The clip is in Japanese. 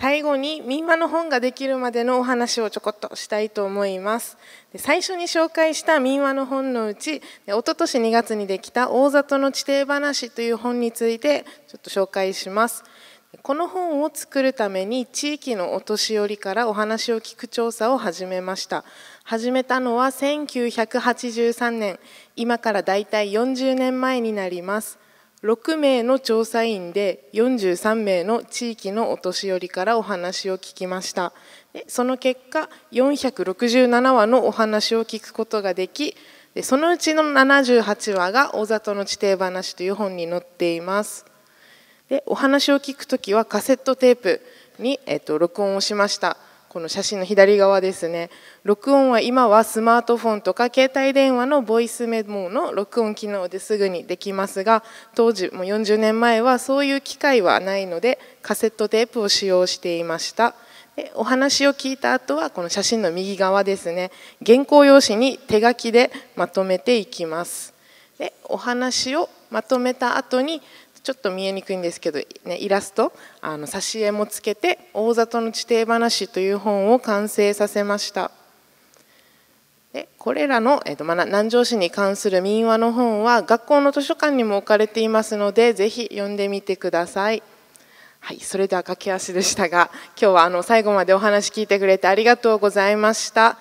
最後に民話の本ができるまでのお話をちょこっとしたいと思いますで最初に紹介した民話の本のうちおととし2月にできた「大里の地底話」という本についてちょっと紹介しますこの本を作るために地域のお年寄りからお話を聞く調査を始めました始めたのは1983年今からだいたい40年前になります6名の調査員で43名の地域のお年寄りからお話を聞きましたその結果467話のお話を聞くことができそのうちの78話が「大里の地底話」という本に載っていますでお話を聞くときはカセットテープに、えっと、録音をしましたこの写真の左側ですね録音は今はスマートフォンとか携帯電話のボイスメモの録音機能ですぐにできますが当時もう40年前はそういう機会はないのでカセットテープを使用していましたでお話を聞いた後はこの写真の右側ですね原稿用紙に手書きでまとめていきますでお話をまとめた後にちょっと見えにくいんですけど、ね、イラストあの挿絵もつけて「大里の地底話」という本を完成させましたでこれらの、えーとまあ、南城市に関する民話の本は学校の図書館にも置かれていますのでぜひ読んでみてください。はい、それでは駆け足でしたが今日はあの最後までお話聞いてくれてありがとうございました。